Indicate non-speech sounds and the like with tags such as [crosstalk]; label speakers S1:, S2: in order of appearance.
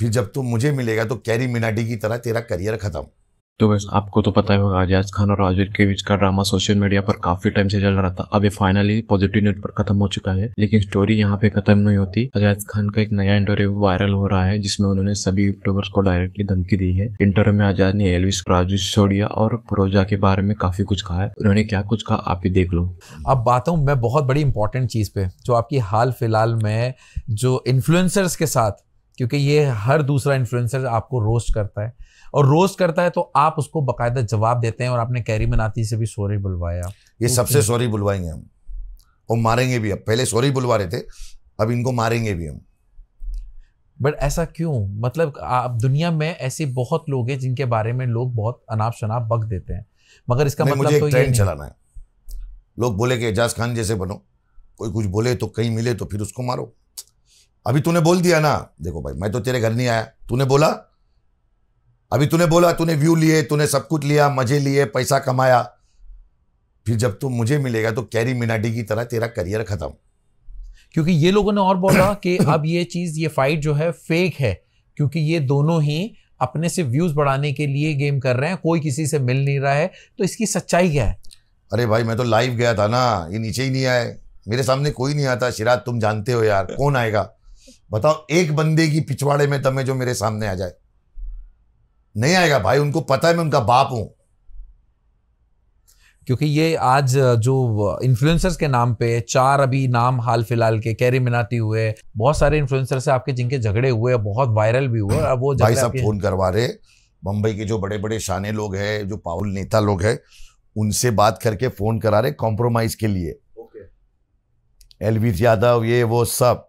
S1: फिर जब तू मुझे मिलेगा तो कैरी मिनाटी की तरह तेरा करियर खत्म
S2: तो बस आपको तो पता ही होगा आजाज खान और आजिर के बीच का ड्रामा सोशल मीडिया पर काफी टाइम से चल रहा था अब ये फाइनली पॉजिटिव न्यूज पर खत्म हो चुका है लेकिन स्टोरी यहाँ पे खत्म नहीं होती आजाज खान का एक नया इंटरव्यू वायरल हो रहा है जिसमें उन्होंने सभी यूट्यूबर्स को डायरेक्टली धमकी दी है इंटरव्यू में आजाद ने एलविस राजू सिसोडिया और प्रोजा के बारे में काफी कुछ कहा है उन्होंने क्या कुछ कहा आप ही देख लो अब बात हूँ
S3: मैं बहुत बड़ी इंपॉर्टेंट चीज पे जो आपकी हाल फिलहाल में जो इन्फ्लुएंसर्स के साथ क्योंकि ये हर दूसरा इन्फ्लुएंसर आपको रोस्ट करता है और रोस्ट करता है तो आप उसको बाकायदा जवाब देते हैं और आपने कैरी मनाती से भी सॉरी बुलवाया ये सबसे
S1: सॉरी बुलवाएंगे हम और मारेंगे भी अब पहले सॉरी बुलवा रहे थे अब इनको मारेंगे भी हम
S3: बट ऐसा क्यों मतलब आप दुनिया में ऐसे बहुत लोग हैं जिनके बारे में लोग बहुत अनाप शनाप बक देते
S1: हैं मगर इसका मतलब मुझे तो ट्रेंड चलाना है लोग बोले कि एजाज खान जैसे बनो कोई कुछ बोले तो कहीं मिले तो फिर उसको मारो अभी तूने बोल दिया ना देखो भाई मैं तो तेरे घर नहीं आया तूने बोला अभी तूने बोला तूने व्यू लिए तूने सब कुछ लिया मजे लिए पैसा कमाया फिर जब तू मुझे मिलेगा तो कैरी मिनाटी की तरह तेरा करियर खत्म
S3: क्योंकि ये लोगों ने और बोला [coughs] कि अब ये चीज़ ये फाइट जो है फेक है क्योंकि ये दोनों ही अपने से व्यूज़ बढ़ाने के लिए गेम कर रहे हैं कोई किसी से मिल नहीं रहा
S1: है तो इसकी सच्चाई क्या है अरे भाई मैं तो लाइव गया था ना ये नीचे ही नहीं आए मेरे सामने कोई नहीं आता शिराज तुम जानते हो यार कौन आएगा बताओ एक बंदे की पिछवाड़े में तमें जो मेरे सामने आ जाए नहीं आएगा भाई उनको पता है मैं उनका बाप हूं
S3: क्योंकि ये आज जो इन्फ्लुएंसर्स के नाम पे चार अभी नाम हाल फिलहाल के कैरी मिनाती हुए बहुत सारे इन्फ्लुएंसर्स है आपके जिनके झगड़े हुए बहुत
S1: वायरल भी हुए अब वो भाई साहब फोन करवा रहे मुंबई के जो बड़े बड़े शाने लोग हैं जो पावल नेता लोग हैं उनसे बात करके फोन करा रहे कॉम्प्रोमाइज के लिए एलवी यादव ये वो सब